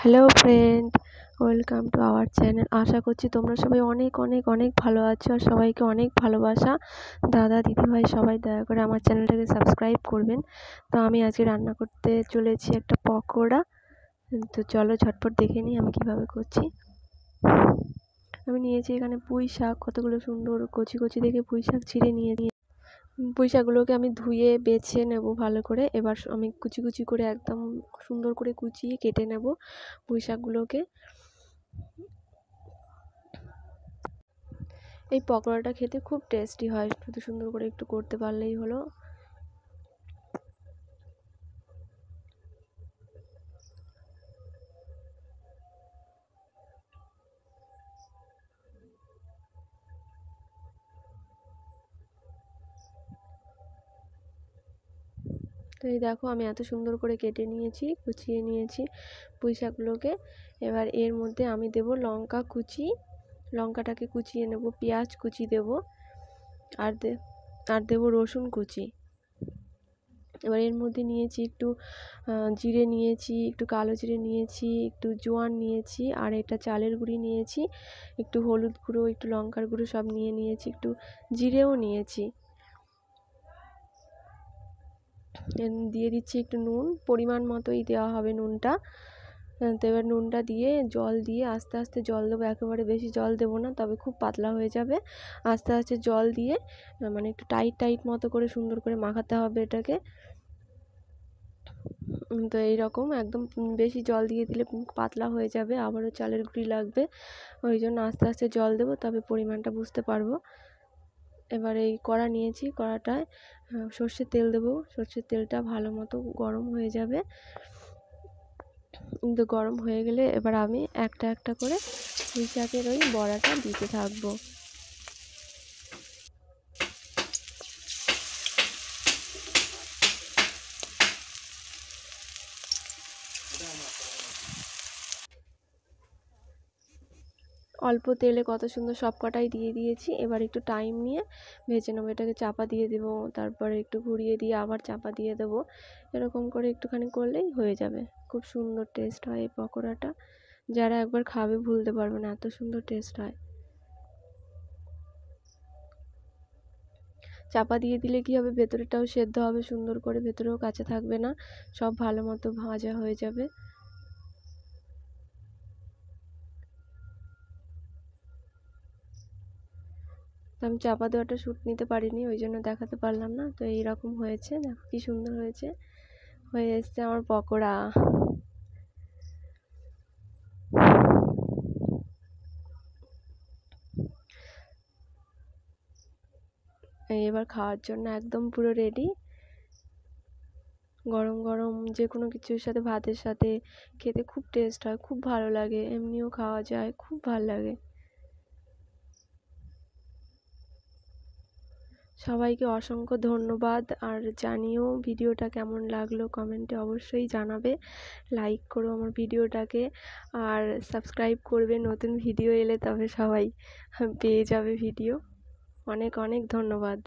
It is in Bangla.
hello friend welcome to our channel আশা করছি তোমরা সবাই অনেক অনেক অনেক ভালো আছো আর সবাইকে অনেক ভালোবাসা দাদা দিদিভাই সবাই দয়া করে আমার চ্যানেলটাকে সাবস্ক্রাইব করবেন তো আমি আজকে রান্না করতে চলেছি একটা পকোড়া তো চলো ঝটপট দেখে নিই আমি কিভাবে করছি আমি নিয়েছি এখানে পুঁই শাক কতগুলো সুন্দর কচি কচি দেখে পুঁই শাক ছিঁড়ে নিয়ে নিয়ে পুঁইশাকগুলোকে আমি ধুয়ে বেছে নেব ভালো করে এবার আমি কুচি কুচি করে একদম সুন্দর করে কুচিয়ে কেটে নেব পুঁইশাকগুলোকে এই পকোড়াটা খেতে খুব টেস্টি হয় শুধু সুন্দর করে একটু করতে পারলেই হলো তো এই দেখো আমি এত সুন্দর করে কেটে নিয়েছি কুচিয়ে নিয়েছি পুঁই শাকগুলোকে এবার এর মধ্যে আমি দেব লঙ্কা কুচি লঙ্কাটাকে কুচিয়ে নেব পেঁয়াজ কুচি দেব আর দে আর দেব রসুন কুচি এবার এর মধ্যে নিয়েছি একটু জিরে নিয়েছি একটু কালো জিরে নিয়েছি একটু জোয়ান নিয়েছি আর এটা চালের গুঁড়ি নিয়েছি একটু হলুদ গুঁড়ো একটু লঙ্কার গুঁড়ো সব নিয়ে নিয়েছি একটু জিরেও নিয়েছি দিয়ে দিচ্ছি একটু নুন পরিমাণ মতোই দেওয়া হবে নুনটা তো এবার নুনটা দিয়ে জল দিয়ে আস্তে আস্তে জল দেবো একেবারে বেশি জল দেব না তবে খুব পাতলা হয়ে যাবে আস্তে আস্তে জল দিয়ে মানে একটু টাইট টাইট মতো করে সুন্দর করে মাখাতে হবে এটাকে তো এইরকম একদম বেশি জল দিয়ে দিলে পাতলা হয়ে যাবে আবারও চালের গুঁড়ি লাগবে ওই জন্য আস্তে আস্তে জল দেবো তবে পরিমাণটা বুঝতে পারবো এবার এই কড়া নিয়েছি কড়াটায় সর্ষের তেল দেবো সর্ষের তেলটা ভালো মতো গরম হয়ে যাবে কিন্তু গরম হয়ে গেলে এবার আমি একটা একটা করে হিসাবের ওই বড়াটা দিতে থাকবো অল্প তেলে কত সুন্দর সব কটাই দিয়ে দিয়েছি এবার একটু টাইম নিয়ে ভেজে নেবো এটাকে চাপা দিয়ে দেবো তারপরে একটু ঘুরিয়ে দিয়ে আবার চাপা দিয়ে দেবো এরকম করে একটুখানি করলেই হয়ে যাবে খুব সুন্দর টেস্ট হয় এই পকোড়াটা যারা একবার খাবে ভুলতে পারবে না এত সুন্দর টেস্ট হয় চাপা দিয়ে দিলে কি হবে ভেতরেটাও সেদ্ধ হবে সুন্দর করে ভেতরেও কাঁচা থাকবে না সব ভালো মতো ভাজা হয়ে যাবে তো আমি চাপা দেওয়াটা শ্যুট নিতে পারিনি ওই জন্য দেখাতে পারলাম না তো এইরকম হয়েছে দেখো কি সুন্দর হয়েছে হয়ে এসছে আমার পকোড়া এবার খাওয়ার জন্য একদম পুরো রেডি গরম গরম যে কোনো কিছুর সাথে ভাতের সাথে খেতে খুব টেস্ট হয় খুব ভালো লাগে এমনিও খাওয়া যায় খুব ভালো লাগে সবাইকে অসংখ্য ধন্যবাদ আর জানিও ভিডিওটা কেমন লাগলো কমেন্টে অবশ্যই জানাবে লাইক করো আমার ভিডিওটাকে আর সাবস্ক্রাইব করবে নতুন ভিডিও এলে তবে সবাই পেয়ে যাবে ভিডিও অনেক অনেক ধন্যবাদ